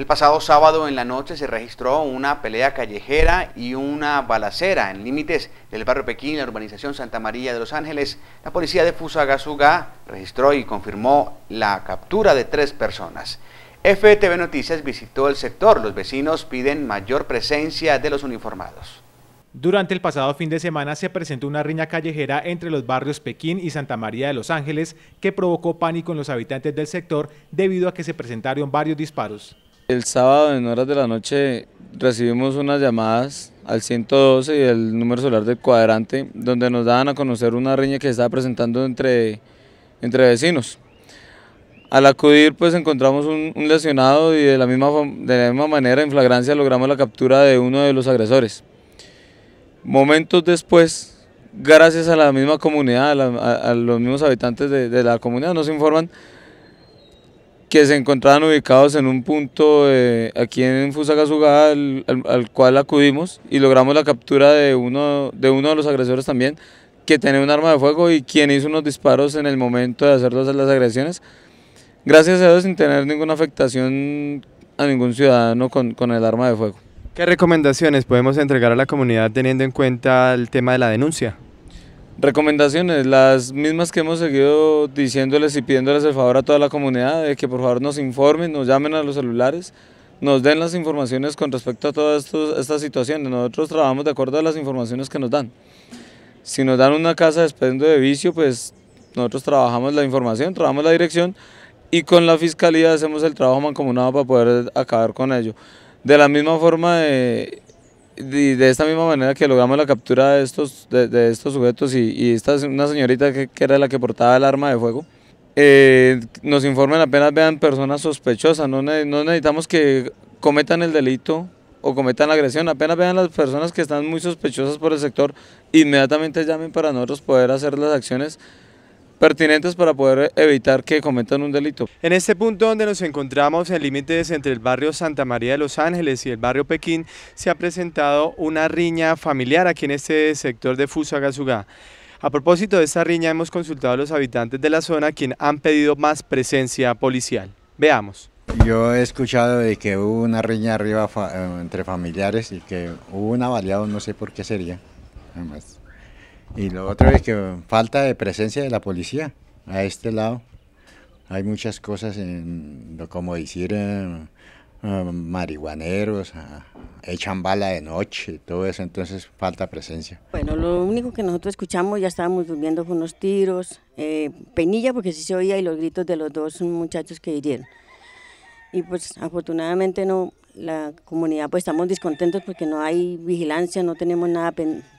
El pasado sábado en la noche se registró una pelea callejera y una balacera en límites del barrio Pekín, la urbanización Santa María de Los Ángeles. La policía de Fusagasugá registró y confirmó la captura de tres personas. FTV Noticias visitó el sector. Los vecinos piden mayor presencia de los uniformados. Durante el pasado fin de semana se presentó una riña callejera entre los barrios Pekín y Santa María de los Ángeles que provocó pánico en los habitantes del sector debido a que se presentaron varios disparos. El sábado en horas de la noche recibimos unas llamadas al 112 y el número solar del cuadrante, donde nos daban a conocer una riña que se estaba presentando entre, entre vecinos. Al acudir pues encontramos un, lesionado y de la, misma, de la misma manera en flagrancia logramos la captura de uno de los agresores. Momentos después, gracias a la misma comunidad, a, los mismos habitantes de, de la comunidad, nos informan que se encontraban ubicados en un punto eh, aquí en Fusagasugá al, al, cual acudimos y logramos la captura de uno, de uno de los agresores también, que tenía un arma de fuego y quien hizo unos disparos en el momento de hacer las, las agresiones. Gracias a Dios sin tener ninguna afectación a ningún ciudadano con, con el arma de fuego. ¿Qué recomendaciones podemos entregar a la comunidad teniendo en cuenta el tema de la denuncia? recomendaciones, las mismas que hemos seguido diciéndoles y pidiéndoles el favor a toda la comunidad, de que por favor nos informen, nos llamen a los celulares, nos den las informaciones con respecto a todas estas situaciones. Nosotros trabajamos de acuerdo a las informaciones que nos dan. Si nos dan una casa despediendo de vicio, pues nosotros trabajamos la información, trabajamos la dirección y con la fiscalía hacemos el trabajo mancomunado para poder acabar con ello. De la misma forma, de de esta misma manera que logramos la captura de estos, de, de estos sujetos y, y, esta es una señorita que, que, era la que portaba el arma de fuego, eh, nos informen apenas vean personas sospechosas, no, no necesitamos que cometan el delito o cometan la agresión, apenas vean las personas que están muy sospechosas por el sector, inmediatamente llamen para nosotros poder hacer las acciones pertinentes para poder evitar que cometan un delito. En este punto donde nos encontramos en límites entre el barrio Santa María de Los Ángeles y el barrio Pekín, se ha presentado una riña familiar aquí en este sector de Fusagasugá. A propósito de esta riña hemos consultado a los habitantes de la zona quien han pedido más presencia policial. Veamos. Yo he escuchado de que hubo una riña arriba eh, entre familiares y que hubo una avaliado, no sé por qué sería. Además. Y lo otro es que falta de presencia de la policía a este lado. Hay muchas cosas, en, como hicieron eh, eh, marihuaneros, ah, echan bala de noche, todo eso, entonces falta presencia. Bueno, lo único que nosotros escuchamos, ya estábamos durmiendo con unos tiros, eh, penilla porque sí se oía y los gritos de los dos muchachos que hirieron. Y pues afortunadamente no, la comunidad pues estamos descontentos porque no hay vigilancia, no tenemos nada,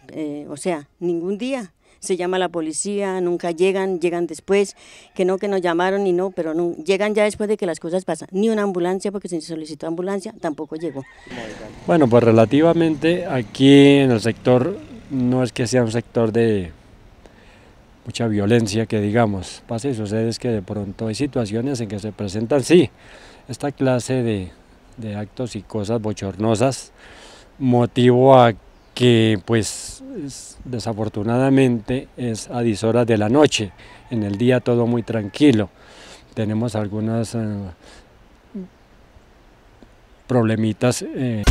eh, o sea, ningún día se llama la policía, nunca llegan, llegan después, que no, que nos llamaron y no, pero no, llegan ya después de que las cosas pasan. Ni una ambulancia, porque se solicitó ambulancia, tampoco llegó. Bueno, pues relativamente aquí en el sector no es que sea un sector de mucha violencia, que digamos, pasa y sucede es que de pronto hay situaciones en que se presentan, sí, esta clase de de actos y cosas bochornosas, motivo a que pues desafortunadamente es a 10 horas de la noche, en el día todo muy tranquilo. Tenemos algunas eh, problemitas. Eh,